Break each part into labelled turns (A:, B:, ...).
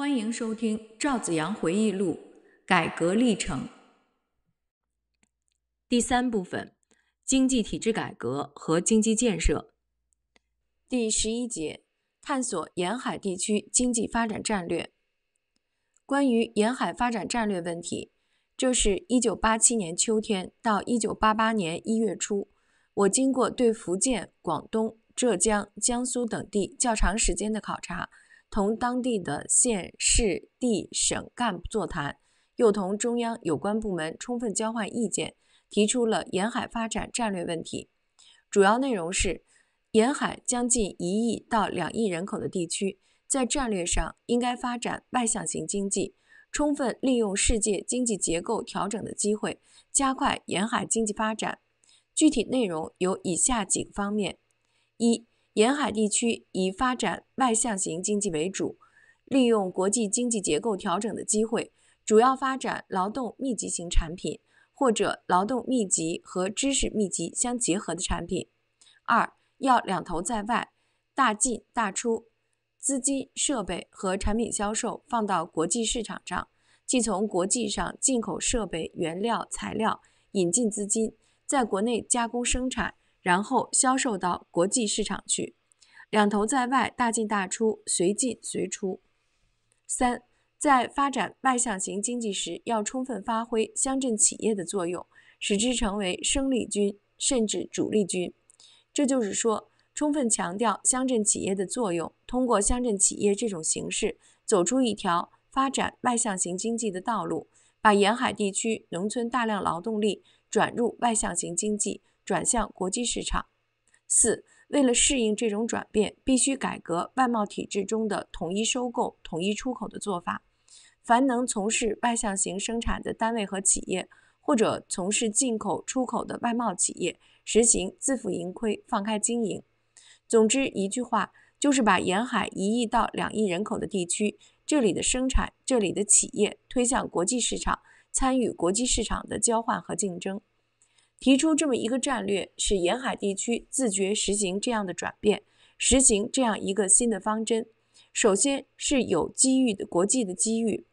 A: 欢迎收听《赵子阳回忆录：改革历程》第三部分——经济体制改革和经济建设。第十一节：探索沿海地区经济发展战略。关于沿海发展战略问题，这是一九八七年秋天到一九八八年一月初，我经过对福建、广东、浙江、江苏等地较长时间的考察。同当地的县、市、地、省干部座谈，又同中央有关部门充分交换意见，提出了沿海发展战略问题。主要内容是：沿海将近一亿到两亿人口的地区，在战略上应该发展外向型经济，充分利用世界经济结构调整的机会，加快沿海经济发展。具体内容有以下几个方面：一。沿海地区以发展外向型经济为主，利用国际经济结构调整的机会，主要发展劳动密集型产品或者劳动密集和知识密集相结合的产品。二要两头在外，大进大出，资金、设备和产品销售放到国际市场上，即从国际上进口设备、原料、材料，引进资金，在国内加工生产。然后销售到国际市场去，两头在外，大进大出，随进随出。三，在发展外向型经济时，要充分发挥乡镇企业的作用，使之成为生力军甚至主力军。这就是说，充分强调乡镇企业的作用，通过乡镇企业这种形式，走出一条发展外向型经济的道路，把沿海地区农村大量劳动力转入外向型经济。转向国际市场。四，为了适应这种转变，必须改革外贸体制中的统一收购、统一出口的做法。凡能从事外向型生产的单位和企业，或者从事进口、出口的外贸企业，实行自负盈亏、放开经营。总之一句话，就是把沿海一亿到两亿人口的地区，这里的生产、这里的企业推向国际市场，参与国际市场的交换和竞争。提出这么一个战略，使沿海地区自觉实行这样的转变，实行这样一个新的方针。首先是有机遇的国际的机遇，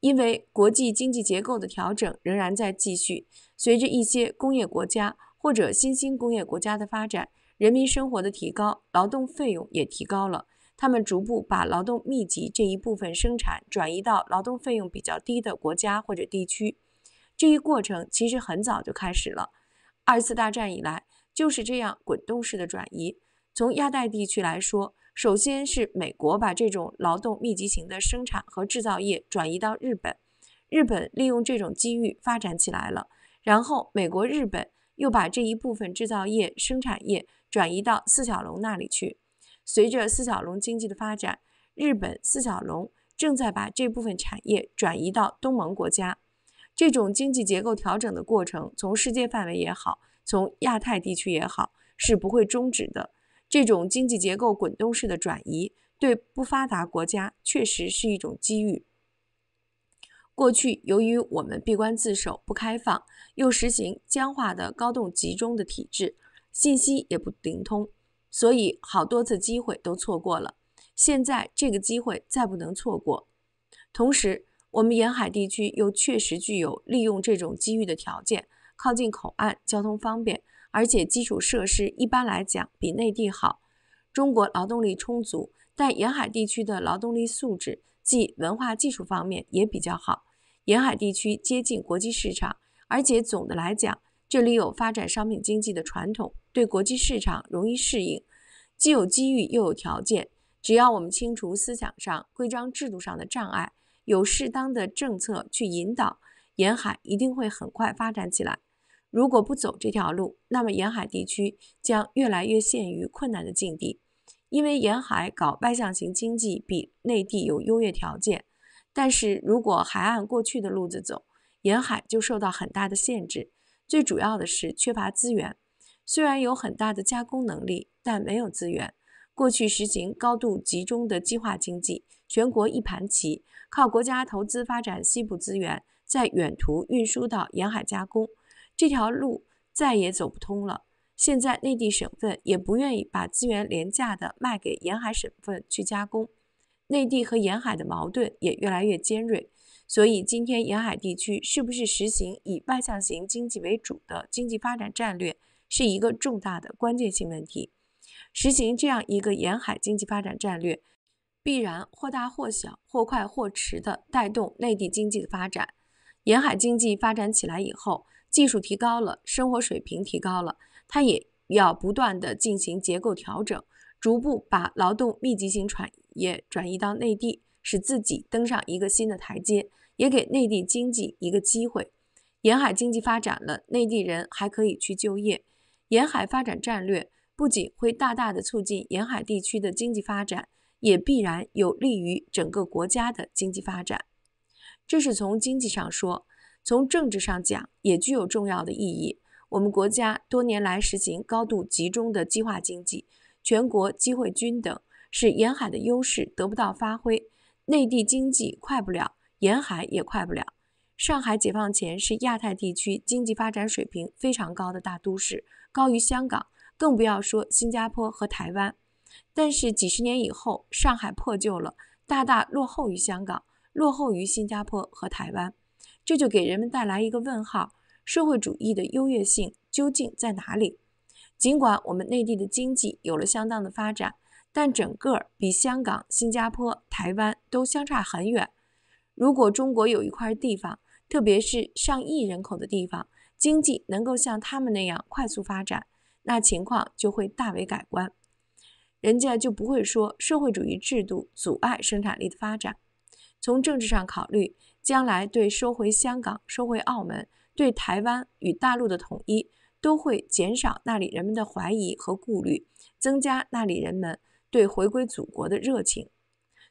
A: 因为国际经济结构的调整仍然在继续。随着一些工业国家或者新兴工业国家的发展，人民生活的提高，劳动费用也提高了。他们逐步把劳动密集这一部分生产转移到劳动费用比较低的国家或者地区。这一过程其实很早就开始了。二次大战以来就是这样滚动式的转移。从亚太地区来说，首先是美国把这种劳动密集型的生产和制造业转移到日本，日本利用这种机遇发展起来了。然后美国、日本又把这一部分制造业、生产业转移到四小龙那里去。随着四小龙经济的发展，日本、四小龙正在把这部分产业转移到东盟国家。这种经济结构调整的过程，从世界范围也好，从亚太地区也好，是不会终止的。这种经济结构滚动式的转移，对不发达国家确实是一种机遇。过去由于我们闭关自守、不开放，又实行僵化的高度集中的体制，信息也不灵通，所以好多次机会都错过了。现在这个机会再不能错过。同时，我们沿海地区又确实具有利用这种机遇的条件，靠近口岸，交通方便，而且基础设施一般来讲比内地好。中国劳动力充足，但沿海地区的劳动力素质即文化技术方面也比较好。沿海地区接近国际市场，而且总的来讲，这里有发展商品经济的传统，对国际市场容易适应。既有机遇又有条件，只要我们清除思想上、规章制度上的障碍。有适当的政策去引导，沿海一定会很快发展起来。如果不走这条路，那么沿海地区将越来越陷于困难的境地。因为沿海搞外向型经济比内地有优越条件，但是如果还按过去的路子走，沿海就受到很大的限制。最主要的是缺乏资源，虽然有很大的加工能力，但没有资源。过去实行高度集中的计划经济，全国一盘棋，靠国家投资发展西部资源，在远途运输到沿海加工，这条路再也走不通了。现在内地省份也不愿意把资源廉价的卖给沿海省份去加工，内地和沿海的矛盾也越来越尖锐。所以，今天沿海地区是不是实行以外向型经济为主的经济发展战略，是一个重大的关键性问题。实行这样一个沿海经济发展战略，必然或大或小、或快或迟地带动内地经济的发展。沿海经济发展起来以后，技术提高了，生活水平提高了，它也要不断地进行结构调整，逐步把劳动密集型产业转移到内地，使自己登上一个新的台阶，也给内地经济一个机会。沿海经济发展了，内地人还可以去就业。沿海发展战略。不仅会大大的促进沿海地区的经济发展，也必然有利于整个国家的经济发展。这是从经济上说，从政治上讲也具有重要的意义。我们国家多年来实行高度集中的计划经济，全国机会均等，使沿海的优势得不到发挥，内地经济快不了，沿海也快不了。上海解放前是亚太地区经济发展水平非常高的大都市，高于香港。更不要说新加坡和台湾。但是几十年以后，上海破旧了，大大落后于香港，落后于新加坡和台湾。这就给人们带来一个问号：社会主义的优越性究竟在哪里？尽管我们内地的经济有了相当的发展，但整个比香港、新加坡、台湾都相差很远。如果中国有一块地方，特别是上亿人口的地方，经济能够像他们那样快速发展。那情况就会大为改观，人家就不会说社会主义制度阻碍生产力的发展。从政治上考虑，将来对收回香港、收回澳门、对台湾与大陆的统一，都会减少那里人们的怀疑和顾虑，增加那里人们对回归祖国的热情。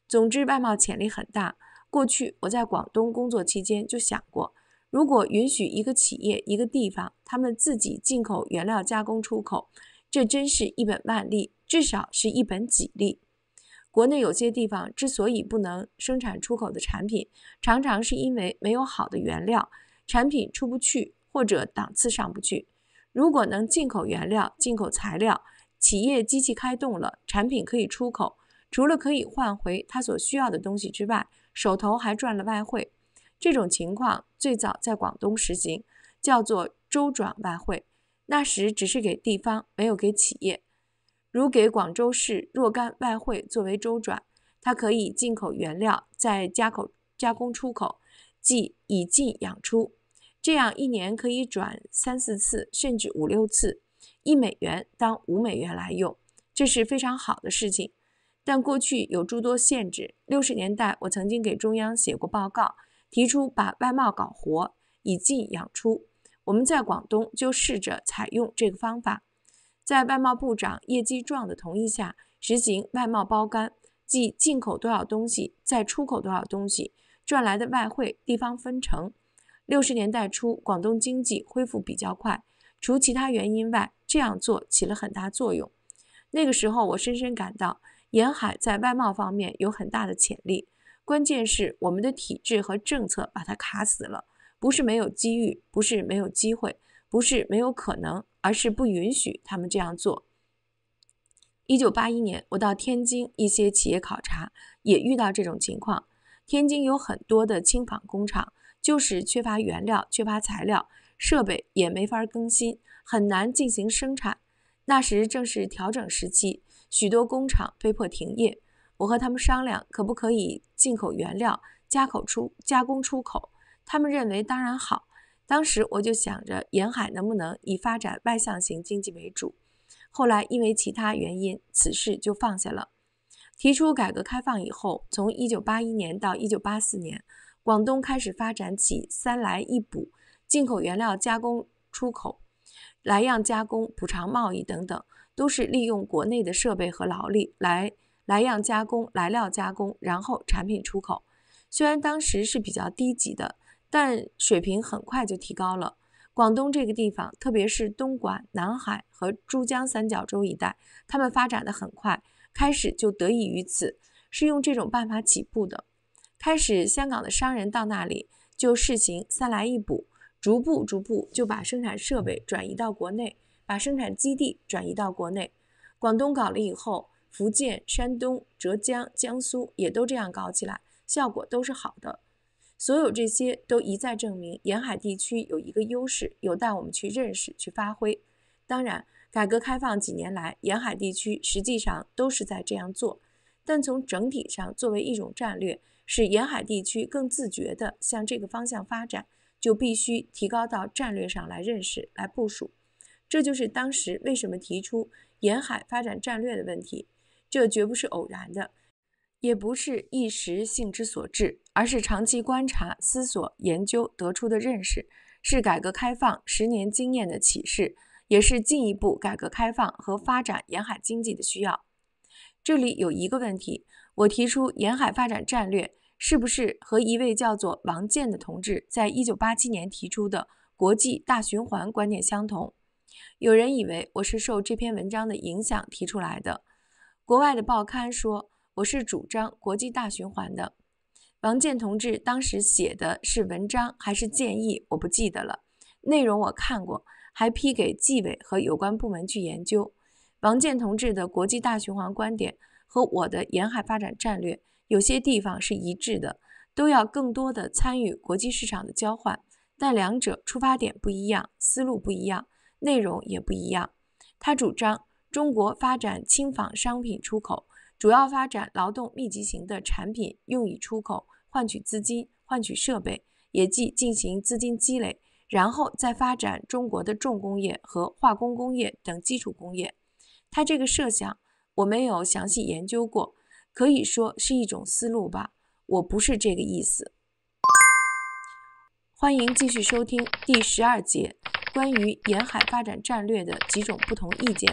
A: 总之，外贸潜力很大。过去我在广东工作期间就想过。如果允许一个企业、一个地方他们自己进口原料、加工、出口，这真是一本万利，至少是一本几利。国内有些地方之所以不能生产出口的产品，常常是因为没有好的原料，产品出不去或者档次上不去。如果能进口原料、进口材料，企业机器开动了，产品可以出口，除了可以换回他所需要的东西之外，手头还赚了外汇。这种情况最早在广东实行，叫做周转外汇。那时只是给地方，没有给企业。如给广州市若干外汇作为周转，它可以进口原料，再加口加工出口，即以进养出。这样一年可以转三四次，甚至五六次。一美元当五美元来用，这是非常好的事情。但过去有诸多限制。六十年代，我曾经给中央写过报告。提出把外贸搞活，以进养出。我们在广东就试着采用这个方法，在外贸部长叶季壮的同意下，实行外贸包干，即进口多少东西，再出口多少东西，赚来的外汇地方分成。六十年代初，广东经济恢复比较快，除其他原因外，这样做起了很大作用。那个时候，我深深感到，沿海在外贸方面有很大的潜力。关键是我们的体制和政策把它卡死了，不是没有机遇，不是没有机会，不是没有可能，而是不允许他们这样做。一九八一年，我到天津一些企业考察，也遇到这种情况。天津有很多的轻纺工厂，就是缺乏原料、缺乏材料，设备也没法更新，很难进行生产。那时正是调整时期，许多工厂被迫停业。我和他们商量，可不可以进口原料，加口出加工出口？他们认为当然好。当时我就想着，沿海能不能以发展外向型经济为主？后来因为其他原因，此事就放下了。提出改革开放以后，从1981年到1984年，广东开始发展起“三来一补”，进口原料加工出口，来样加工、补偿贸易等等，都是利用国内的设备和劳力来。来样加工，来料加工，然后产品出口。虽然当时是比较低级的，但水平很快就提高了。广东这个地方，特别是东莞、南海和珠江三角洲一带，他们发展的很快，开始就得益于此，是用这种办法起步的。开始，香港的商人到那里就试行三来一补，逐步逐步就把生产设备转移到国内，把生产基地转移到国内。广东搞了以后。福建、山东、浙江、江苏也都这样搞起来，效果都是好的。所有这些都一再证明，沿海地区有一个优势，有待我们去认识、去发挥。当然，改革开放几年来，沿海地区实际上都是在这样做。但从整体上作为一种战略，使沿海地区更自觉地向这个方向发展，就必须提高到战略上来认识、来部署。这就是当时为什么提出沿海发展战略的问题。这绝不是偶然的，也不是一时兴之所致，而是长期观察、思索、研究得出的认识，是改革开放十年经验的启示，也是进一步改革开放和发展沿海经济的需要。这里有一个问题，我提出沿海发展战略，是不是和一位叫做王健的同志在一九八七年提出的国际大循环观点相同？有人以为我是受这篇文章的影响提出来的。国外的报刊说我是主张国际大循环的。王健同志当时写的是文章还是建议，我不记得了。内容我看过，还批给纪委和有关部门去研究。王健同志的国际大循环观点和我的沿海发展战略有些地方是一致的，都要更多的参与国际市场的交换，但两者出发点不一样，思路不一样，内容也不一样。他主张。中国发展轻纺商品出口，主要发展劳动密集型的产品，用以出口换取资金、换取设备，也即进行资金积累，然后再发展中国的重工业和化工工业等基础工业。他这个设想我没有详细研究过，可以说是一种思路吧。我不是这个意思。欢迎继续收听第十二节，关于沿海发展战略的几种不同意见。